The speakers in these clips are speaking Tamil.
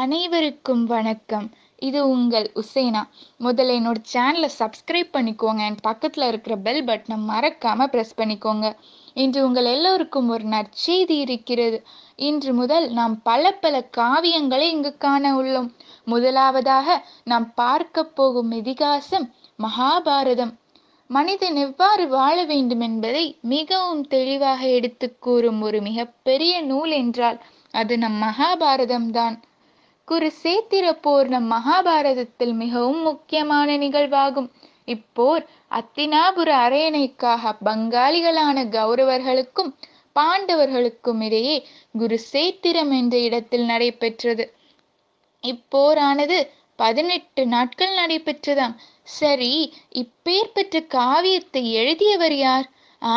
அனைவருக்கும் வணக்கம் இது உங்கள் உசேனா முதல்ல என்னோட சேனலை சப்ஸ்கிரைப் பண்ணிக்கோங்க என் பக்கத்தில் இருக்கிற பெல் பட்டனை மறக்காமல் ப்ரெஸ் பண்ணிக்கோங்க இன்று உங்கள் எல்லோருக்கும் ஒரு நற்செய்தி இருக்கிறது இன்று முதல் நாம் பல பல காவியங்களை இங்கு காண உள்ளோம் முதலாவதாக நாம் பார்க்க போகும் இதிகாசம் மகாபாரதம் மனிதன் எவ்வாறு வாழ வேண்டும் என்பதை மிகவும் தெளிவாக எடுத்து கூறும் ஒரு மிகப்பெரிய நூல் என்றால் அது நம் மகாபாரதம்தான் குருசேத்திர போர் நம் மகாபாரதத்தில் மிகவும் முக்கியமான நிகழ்வாகும் இப்போர் அத்தினாபுர அரையணைக்காக பங்காளிகளான கௌரவர்களுக்கும் பாண்டவர்களுக்கும் இடையே குருசேத்திரம் என்ற இடத்தில் நடைபெற்றது இப்போரானது பதினெட்டு நாட்கள் நடைபெற்றதாம் சரி இப்பேர் பெற்ற காவியத்தை எழுதியவர் யார்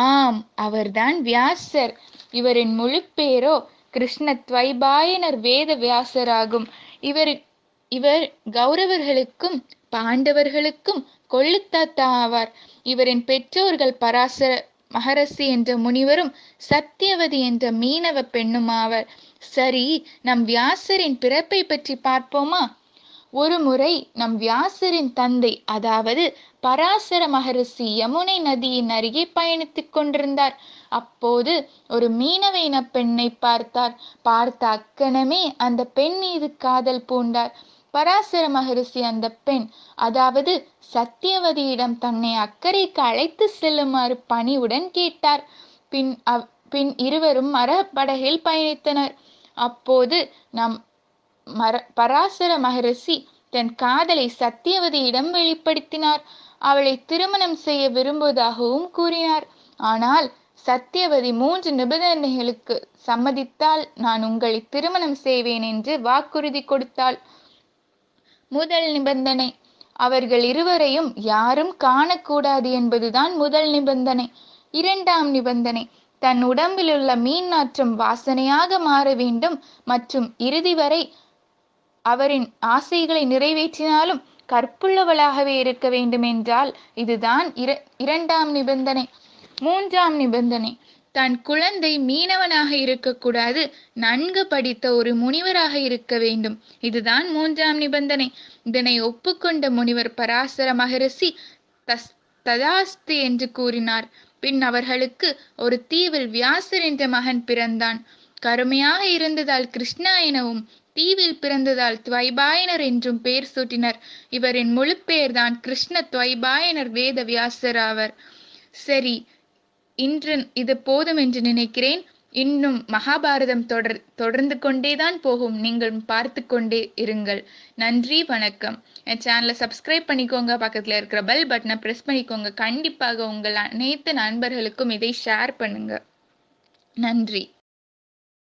ஆம் அவர்தான் வியாசர் இவரின் முழு பேரோ கிருஷ்ண துவைபாயனர் வேத வியாசராகும் இவர் இவர் கௌரவர்களுக்கும் பாண்டவர்களுக்கும் கொள்ளுத்தாத்தா ஆவார் இவரின் பெற்றோர்கள் பராசர மகரசி என்ற முனிவரும் சத்தியவதி என்ற மீனவ பெண்ணும் ஆவர் சரி நம் வியாசரின் பிறப்பை பற்றி பார்ப்போமா ஒருமுறை நம் வியாசரின் தந்தை அதாவது பராசர மகரிஷி யமுனை நதியின் அருகே பயணித்துக் கொண்டிருந்தார் அப்போது ஒரு மீனவ பெண்ணை பார்த்தார் பார்த்த அக்கணமே அந்த பெண் மீது காதல் பூண்டார் பராசர மகரிஷி அந்த பெண் அதாவது சத்தியவதியிடம் தன்னை அக்கறைக்கு அழைத்து செல்லுமாறு பணிவுடன் கேட்டார் பின் பின் இருவரும் மரப்படகில் பயணித்தனர் அப்போது நம் மர பராசர மகரிஷி தன் காதலை சத்தியவதியிடம் வெளிப்படுத்தினார் அவளை திருமணம் செய்ய விரும்புவதாகவும் கூறினார் ஆனால் சத்தியவதி மூன்று நிபந்தனைகளுக்கு சம்மதித்தால் நான் உங்களை திருமணம் செய்வேன் என்று வாக்குறுதி கொடுத்தாள் முதல் நிபந்தனை அவர்கள் இருவரையும் யாரும் காணக்கூடாது என்பதுதான் முதல் நிபந்தனை இரண்டாம் நிபந்தனை தன் உடம்பிலுள்ள மீன் நாற்றம் வாசனையாக மாற வேண்டும் மற்றும் இறுதி வரை அவரின் ஆசைகளை நிறைவேற்றினாலும் கற்புள்ளவளாகவே இருக்க வேண்டுமென்றால் இதுதான் இர இரண்டாம் நிபந்தனை மூன்றாம் நிபந்தனை தன் குழந்தை மீனவனாக இருக்கக்கூடாது நன்கு படித்த ஒரு முனிவராக இருக்க வேண்டும் இதுதான் மூன்றாம் நிபந்தனை இதனை ஒப்புக்கொண்ட முனிவர் பராசர மகரிஷி தஸ் ததாஸ்தி என்று கூறினார் பின் அவர்களுக்கு ஒரு தீவில் வியாசர் என்ற மகன் பிறந்தான் கருமையாக இருந்ததால் கிருஷ்ணா எனவும் தீவில் பிறந்ததால் துவைபாயனர் என்றும் பெயர் சூட்டினர் இவரின் முழு தான் கிருஷ்ண துவைபாயனர் வேத வியாசர் ஆவர் சரி இன்று இது போதும் என்று நினைக்கிறேன் இன்னும் மகாபாரதம் தொடர் தொடர்ந்து கொண்டேதான் போகும் நீங்கள் பார்த்து கொண்டே இருங்கள் நன்றி வணக்கம் என் சேனலை சப்ஸ்கிரைப் பண்ணிக்கோங்க பக்கத்தில் இருக்கிற பெல் பட்டனை ப்ரெஸ் பண்ணிக்கோங்க கண்டிப்பாக உங்கள் அனைத்து நண்பர்களுக்கும் இதை ஷேர் பண்ணுங்க நன்றி